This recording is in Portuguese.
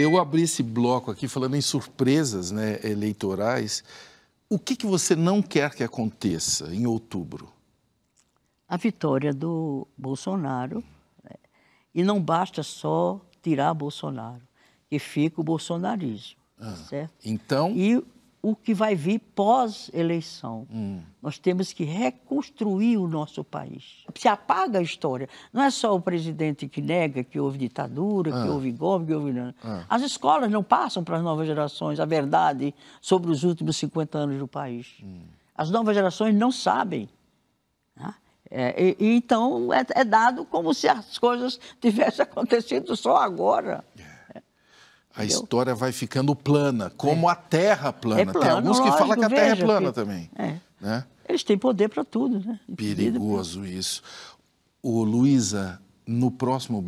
Eu abri esse bloco aqui falando em surpresas né, eleitorais. O que, que você não quer que aconteça em outubro? A vitória do Bolsonaro. Né? E não basta só tirar Bolsonaro, que fica o bolsonarismo. Ah, certo? Então. E o que vai vir pós-eleição. Hum. Nós temos que reconstruir o nosso país. Se apaga a história. Não é só o presidente que nega que houve ditadura, ah. que houve golpe, que houve. Ah. As escolas não passam para as novas gerações a verdade sobre os últimos 50 anos do país. Hum. As novas gerações não sabem. Né? É, e, e, então é, é, dado como se as coisas tivessem acontecido só agora. É. A entendeu? história vai ficando plana, como é. a Terra plana. É Tem alguns que falam que a Terra veja, é plana também. É. Né? Eles têm poder para tudo, né? Perigoso isso. O Luísa, no próximo